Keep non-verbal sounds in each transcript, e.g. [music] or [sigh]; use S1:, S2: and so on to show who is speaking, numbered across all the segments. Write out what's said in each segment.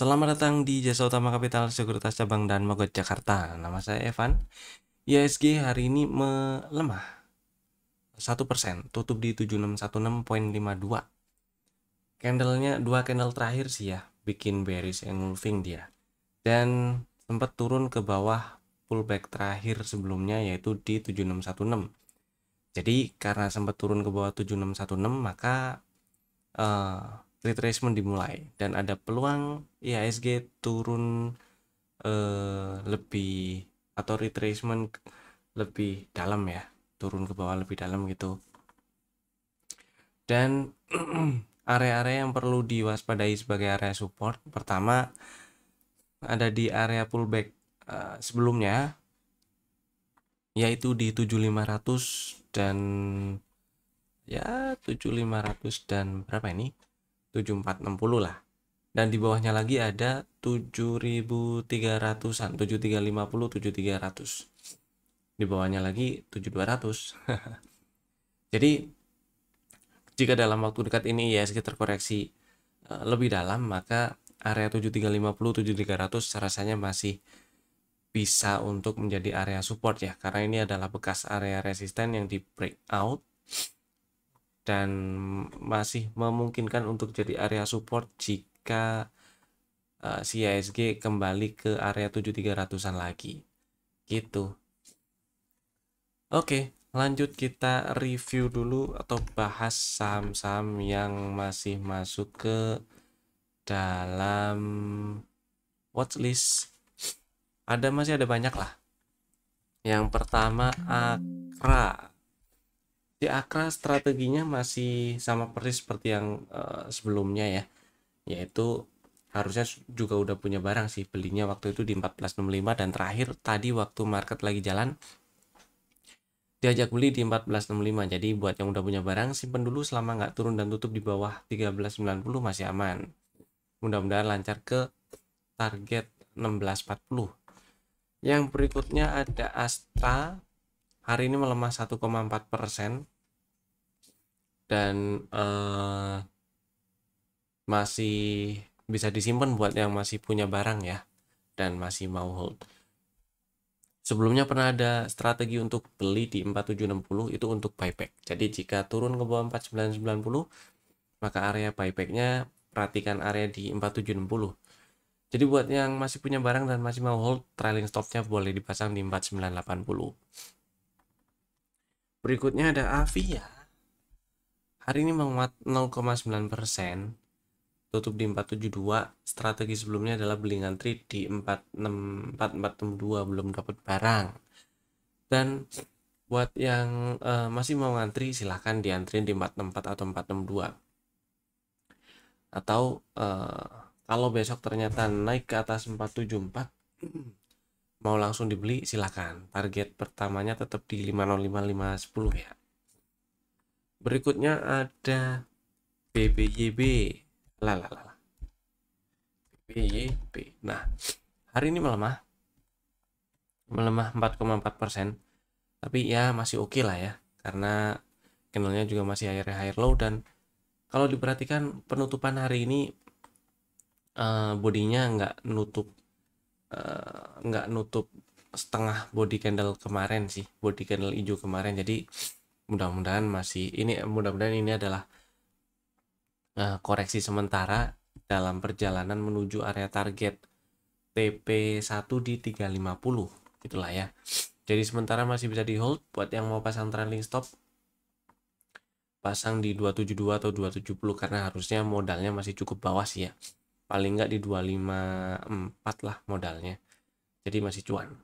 S1: Selamat datang di Jasa Utama Kapital Sekuritas Cabang dan Mogot Jakarta. Nama saya Evan. ISG hari ini melemah 1%, tutup di 7616.52. Candlenya dua candle terakhir sih ya, bikin bearish engulfing dia. Dan sempat turun ke bawah pullback terakhir sebelumnya yaitu di 7616. Jadi karena sempat turun ke bawah 7616 maka uh, retracement dimulai dan ada peluang IHSG turun eh, lebih atau retracement lebih dalam ya turun ke bawah lebih dalam gitu dan [clears throat] area-area yang perlu diwaspadai sebagai area support pertama ada di area pullback uh, sebelumnya yaitu di 7500 dan ya 7500 dan berapa ini 7460 lah dan di bawahnya lagi ada 7300-an 7350 7300 di bawahnya lagi 7200 [laughs] jadi jika dalam waktu dekat ini ya sekitar terkoreksi eh, lebih dalam maka area 7350 7300 rasanya masih bisa untuk menjadi area support ya karena ini adalah bekas area resisten yang di breakout dan masih memungkinkan untuk jadi area support jika uh, kembali ke area 7300-an lagi gitu oke lanjut kita review dulu atau bahas saham-saham yang masih masuk ke dalam watchlist ada masih ada banyak lah yang pertama Akra di Akra strateginya masih sama persis seperti yang uh, sebelumnya ya yaitu harusnya juga udah punya barang sih belinya waktu itu di 1465 dan terakhir tadi waktu market lagi jalan diajak beli di 1465 jadi buat yang udah punya barang simpen dulu selama nggak turun dan tutup di bawah 1390 masih aman mudah-mudahan lancar ke target 1640 yang berikutnya ada Astra hari ini melemah 1,4 persen dan uh, masih bisa disimpan buat yang masih punya barang ya dan masih mau hold. Sebelumnya pernah ada strategi untuk beli di 4760 itu untuk buyback. Jadi jika turun ke bawah 4990 maka area buybacknya perhatikan area di 4760. Jadi buat yang masih punya barang dan masih mau hold, trailing stopnya boleh dipasang di 4980. Berikutnya ada Avia hari ini menguat 0,9 persen tutup di 472 strategi sebelumnya adalah beli ngantri di 46 belum dapat barang dan buat yang uh, masih mau ngantri silahkan diantri di 464 atau 462 atau uh, kalau besok ternyata naik ke atas 474 mau langsung dibeli silahkan target pertamanya tetap di 505510 ya berikutnya ada BBYB lalalala BBYB nah hari ini melemah melemah 4,4 tapi ya masih oke okay lah ya karena candlenya juga masih higher higher low dan kalau diperhatikan penutupan hari ini uh, bodinya nggak nutup uh, nggak nutup setengah body candle kemarin sih body candle hijau kemarin jadi mudah-mudahan masih ini mudah-mudahan ini adalah uh, koreksi sementara dalam perjalanan menuju area target TP1 di 350 gitulah ya jadi sementara masih bisa di hold buat yang mau pasang trailing stop pasang di 272 atau 270 karena harusnya modalnya masih cukup bawah sih ya paling nggak di 254 lah modalnya jadi masih cuan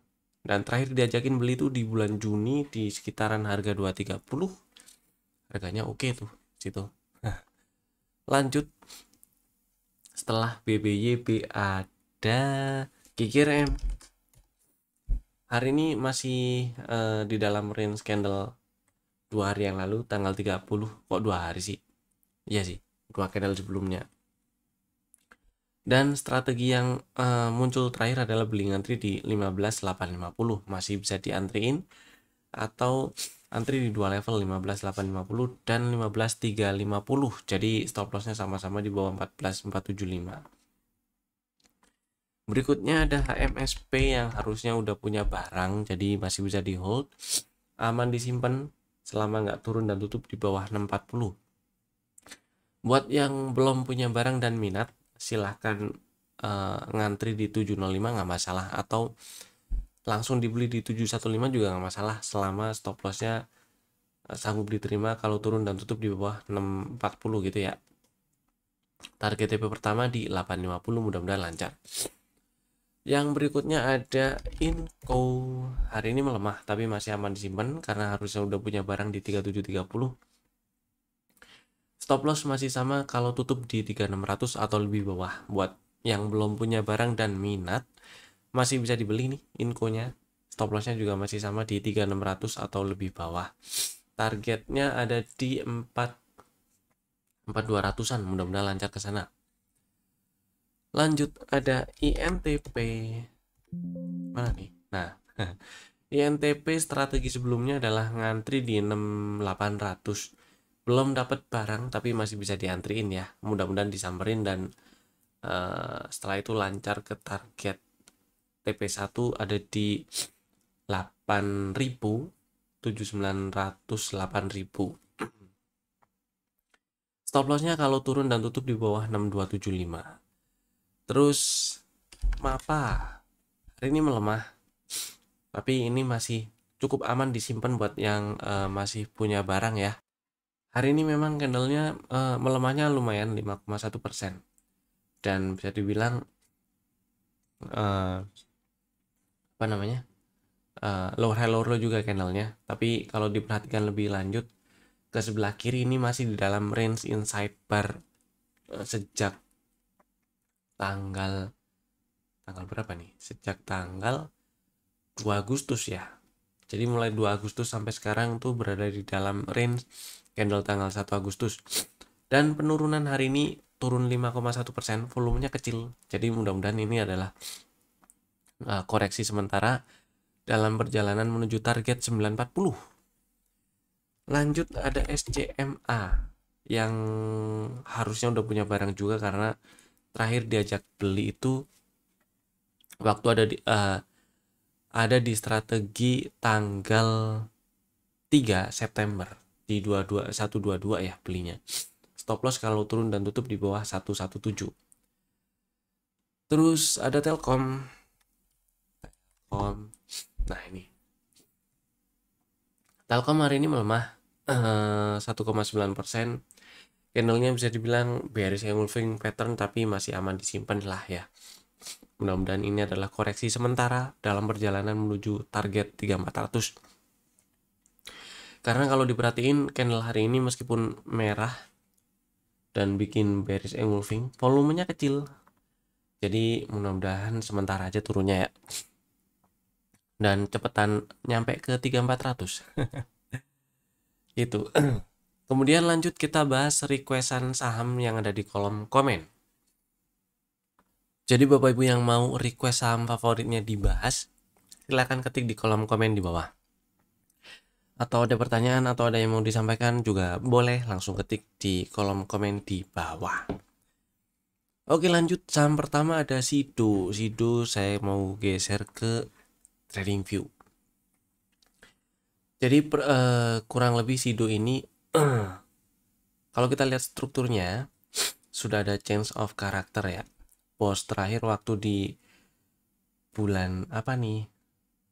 S1: dan terakhir diajakin beli itu di bulan Juni di sekitaran harga 230 harganya oke okay tuh situ lanjut setelah BBYB ada GGRM hari ini masih uh, di dalam range candle dua hari yang lalu tanggal 30 kok dua hari sih iya sih dua candle sebelumnya dan strategi yang uh, muncul terakhir adalah beli ngantri di 15850 masih bisa diantriin atau antri di dua level 15850 dan 15350. Jadi stop lossnya sama-sama di bawah 14475. Berikutnya ada HMSP yang harusnya udah punya barang jadi masih bisa di hold. Aman disimpan selama nggak turun dan tutup di bawah 640. Buat yang belum punya barang dan minat, silahkan uh, ngantri di 705 nggak masalah atau langsung dibeli di 715 juga nggak masalah selama stop lossnya eh, sanggup diterima kalau turun dan tutup di bawah 640 gitu ya target TP pertama di 850 mudah-mudahan lancar yang berikutnya ada Inco hari ini melemah tapi masih aman disimpan karena harusnya udah punya barang di 3730 stop loss masih sama kalau tutup di 3600 atau lebih bawah buat yang belum punya barang dan minat masih bisa dibeli nih inkonya stop lossnya juga masih sama di 3600 atau lebih bawah targetnya ada di 4 4200an mudah-mudahan lancar ke sana lanjut ada INTP mana nih nah [laughs] INTP strategi sebelumnya adalah ngantri di 6800 belum dapat barang tapi masih bisa diantriin ya mudah-mudahan disamperin dan uh, setelah itu lancar ke target TP1 ada di 8000 7900 stop lossnya kalau turun dan tutup di bawah 6275 terus MAPA hari ini melemah tapi ini masih cukup aman disimpan buat yang uh, masih punya barang ya Hari ini memang candlenya uh, melemahnya lumayan 5,1 persen dan bisa dibilang uh, apa namanya uh, lower high lower low juga candlenya. Tapi kalau diperhatikan lebih lanjut ke sebelah kiri ini masih di dalam range inside bar sejak tanggal tanggal berapa nih? Sejak tanggal 2 Agustus ya. Jadi mulai 2 Agustus sampai sekarang tuh berada di dalam range candle tanggal 1 Agustus. Dan penurunan hari ini turun 5,1%, volumenya kecil. Jadi mudah-mudahan ini adalah uh, koreksi sementara dalam perjalanan menuju target 940. Lanjut ada SCMA yang harusnya udah punya barang juga karena terakhir diajak beli itu waktu ada di uh, ada di strategi tanggal 3 September di 22 122 ya belinya. Stop loss kalau turun dan tutup di bawah 117. Terus ada Telkom. Telkom. Nah, ini. Telkom hari ini melemah 1,9 eh, persen. Candlenya bisa dibilang bearish engulfing pattern tapi masih aman disimpan lah ya. Mudah-mudahan ini adalah koreksi sementara dalam perjalanan menuju target 3400 karena kalau diperhatiin candle hari ini meskipun merah dan bikin bearish engulfing, volumenya kecil. Jadi mudah-mudahan sementara aja turunnya ya. Dan cepetan nyampe ke 3400. [laughs] Itu. [clears throat] Kemudian lanjut kita bahas requestan saham yang ada di kolom komen. Jadi Bapak Ibu yang mau request saham favoritnya dibahas, silahkan ketik di kolom komen di bawah atau ada pertanyaan atau ada yang mau disampaikan juga boleh langsung ketik di kolom komen di bawah. Oke lanjut saham pertama ada Sido. Sido saya mau geser ke trading view. Jadi per, uh, kurang lebih Sido ini [clears throat] kalau kita lihat strukturnya sudah ada change of karakter ya. Bos terakhir waktu di bulan apa nih?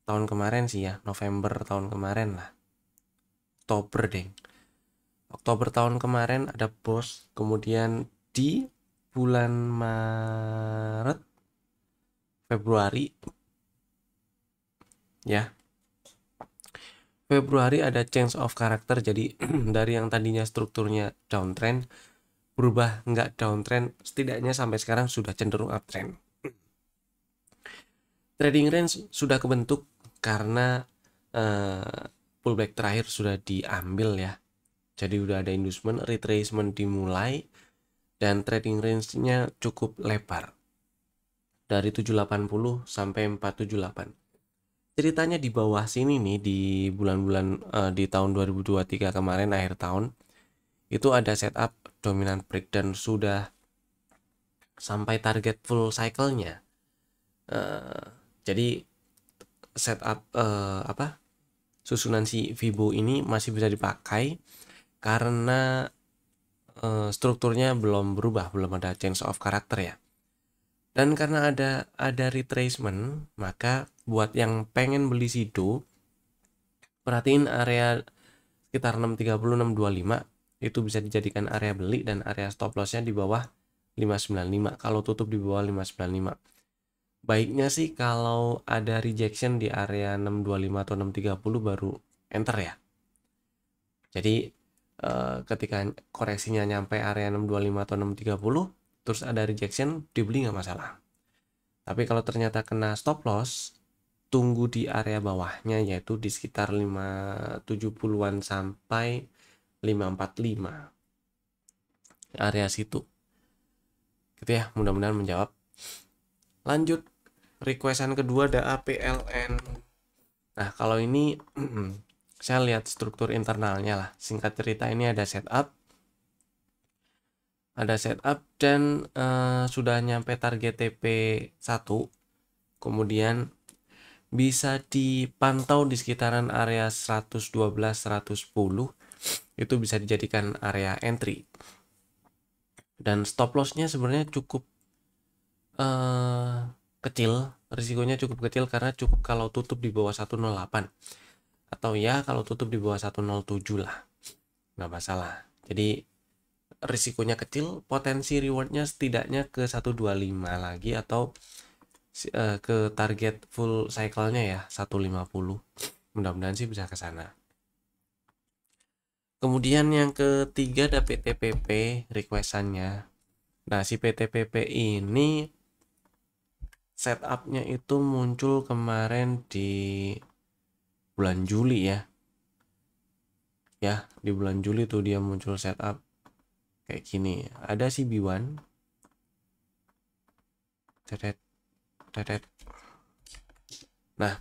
S1: Tahun kemarin sih ya, November tahun kemarin lah Oktober deh Oktober tahun kemarin ada bos kemudian di bulan Maret Februari ya Februari ada change of character jadi [clears throat] dari yang tadinya strukturnya downtrend berubah nggak downtrend setidaknya sampai sekarang sudah cenderung uptrend [clears throat] trading range sudah kebentuk karena eh, pullback terakhir sudah diambil ya jadi udah ada inducement retracement dimulai dan trading range-nya cukup lebar dari 780 sampai 478 ceritanya di bawah sini nih di bulan-bulan uh, di tahun 2023 kemarin akhir tahun itu ada setup dominan break dan sudah sampai target full cycle-nya. Uh, jadi setup uh, apa? susunan si Vibo ini masih bisa dipakai karena e, strukturnya belum berubah, belum ada change of character ya. Dan karena ada ada retracement, maka buat yang pengen beli Sido perhatiin area sekitar 630 625 itu bisa dijadikan area beli dan area stop lossnya di bawah 595 kalau tutup di bawah 595 baiknya sih kalau ada rejection di area 625 atau 630 baru enter ya. Jadi eh, ketika koreksinya nyampe area 625 atau 630 terus ada rejection dibeli nggak masalah. Tapi kalau ternyata kena stop loss, tunggu di area bawahnya yaitu di sekitar 570-an sampai 545. Area situ. Gitu ya, mudah-mudahan menjawab. Lanjut requestan kedua ada APLN nah kalau ini saya lihat struktur internalnya lah singkat cerita ini ada setup ada setup dan uh, sudah nyampe target TP1 kemudian bisa dipantau di sekitaran area 112 110 itu bisa dijadikan area entry dan stop lossnya sebenarnya cukup uh, kecil, risikonya cukup kecil karena cukup kalau tutup di bawah 108. Atau ya kalau tutup di bawah 107 lah. Nggak masalah. Jadi risikonya kecil, potensi rewardnya setidaknya ke 125 lagi atau uh, ke target full cycle-nya ya 150. Mudah-mudahan sih bisa ke sana. Kemudian yang ketiga ada PTPP requestannya. Nah si PTPP ini setupnya itu muncul kemarin di bulan Juli ya ya di bulan Juli tuh dia muncul setup kayak gini ada si B1 tetet tetet nah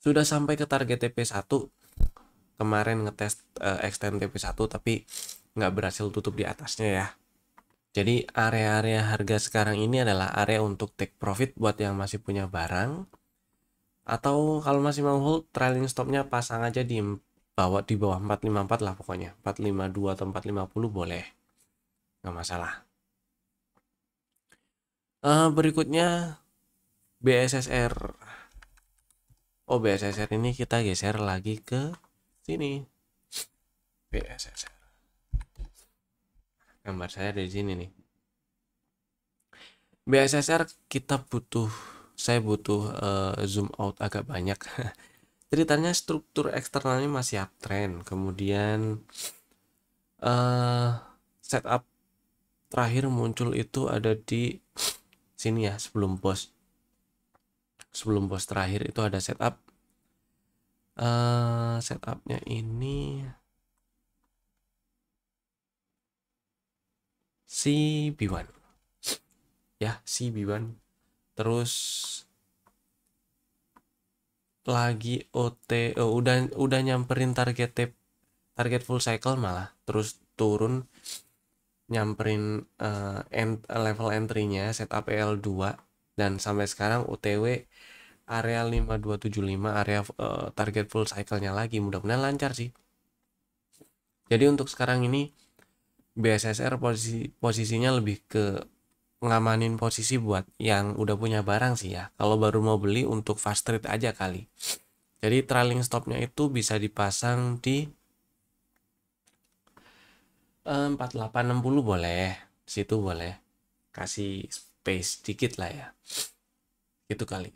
S1: sudah sampai ke target TP1 kemarin ngetes uh, extend TP1 tapi nggak berhasil tutup di atasnya ya jadi area-area harga sekarang ini adalah area untuk take profit buat yang masih punya barang. Atau kalau masih mau hold, trailing stopnya pasang aja di bawah di bawah 454 lah pokoknya. 452 atau 450 boleh. Nggak masalah. Uh, berikutnya BSSR. Oh BSSR ini kita geser lagi ke sini. BSSR gambar saya dari sini nih BSSR kita butuh saya butuh uh, zoom out agak banyak [laughs] ceritanya struktur eksternalnya masih uptrend kemudian uh, setup terakhir muncul itu ada di sini ya sebelum bos sebelum bos terakhir itu ada setup uh, setupnya ini si B1 ya si B1 terus lagi OT oh, udah udah nyamperin target target full cycle malah terus turun nyamperin uh, eh, ent, level entry-nya setup l 2 dan sampai sekarang OTW area 5275 area uh, target full cycle-nya lagi mudah-mudahan lancar sih jadi untuk sekarang ini BSSR posisi posisinya lebih ke ngamanin posisi buat yang udah punya barang sih ya. Kalau baru mau beli untuk fast trade aja kali. Jadi trailing stopnya itu bisa dipasang di 4860 eh, boleh. Situ boleh. Kasih space dikit lah ya. itu kali.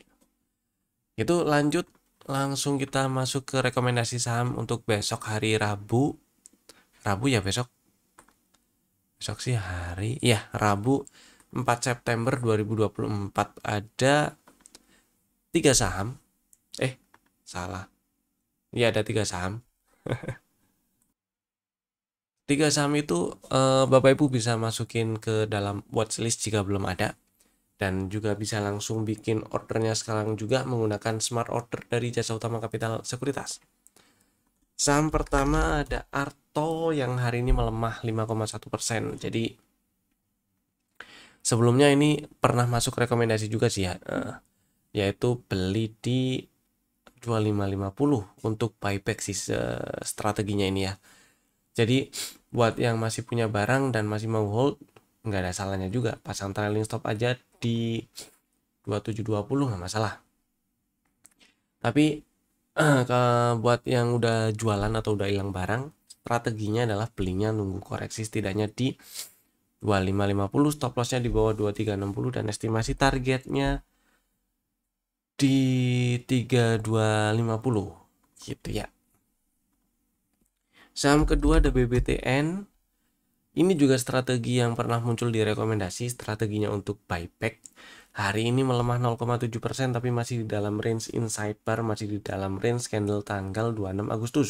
S1: Itu lanjut langsung kita masuk ke rekomendasi saham untuk besok hari Rabu. Rabu ya besok besok sih hari ya Rabu 4 September 2024 ada tiga saham eh salah ya ada tiga saham [laughs] tiga saham itu eh, bapak ibu bisa masukin ke dalam watchlist jika belum ada dan juga bisa langsung bikin ordernya sekarang juga menggunakan smart order dari jasa utama kapital sekuritas Saham pertama ada Arto yang hari ini melemah 5,1%. Jadi sebelumnya ini pernah masuk rekomendasi juga sih ya. Eh, yaitu beli di 2550 untuk buyback sih strateginya ini ya. Jadi buat yang masih punya barang dan masih mau hold nggak ada salahnya juga pasang trailing stop aja di 2720 nggak masalah. Tapi Eh, ke buat yang udah jualan atau udah hilang barang strateginya adalah belinya nunggu koreksi setidaknya di 2550 stop lossnya di bawah 2360 dan estimasi targetnya di 3250 gitu ya saham kedua ada BBTN ini juga strategi yang pernah muncul di rekomendasi, strateginya untuk buyback. Hari ini melemah 0,7% tapi masih di dalam range inside bar, masih di dalam range candle tanggal 26 Agustus.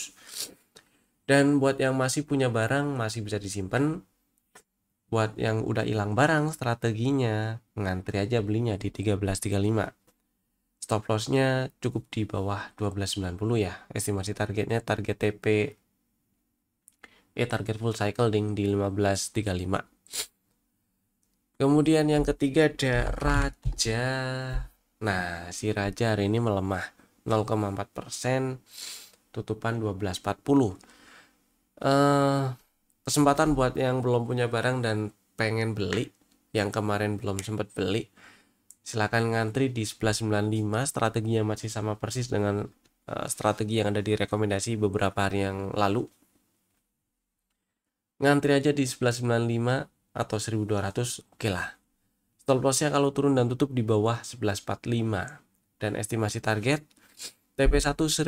S1: Dan buat yang masih punya barang masih bisa disimpan. Buat yang udah hilang barang, strateginya ngantri aja belinya di 1335 stop lossnya cukup di bawah 1290 ya estimasi targetnya target TP ya target full cycle ding di 1535 kemudian yang ketiga ada raja nah si raja hari ini melemah 0,4 persen tutupan 1240 eh, kesempatan buat yang belum punya barang dan pengen beli yang kemarin belum sempat beli silahkan ngantri di 1195 strateginya masih sama persis dengan uh, strategi yang ada di rekomendasi beberapa hari yang lalu ngantri aja di 1195 atau 1200 oke okay lah stop lossnya kalau turun dan tutup di bawah 1145 dan estimasi target TP1 1400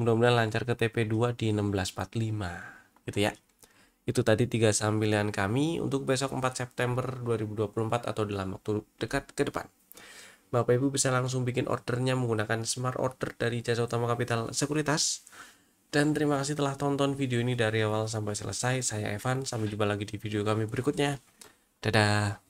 S1: mudah-mudahan lancar ke TP2 di 1645 gitu ya itu tadi tiga saham kami untuk besok 4 September 2024 atau dalam waktu dekat ke depan Bapak Ibu bisa langsung bikin ordernya menggunakan smart order dari jasa utama kapital sekuritas dan terima kasih telah tonton video ini dari awal sampai selesai. Saya Evan, sampai jumpa lagi di video kami berikutnya. Dadah.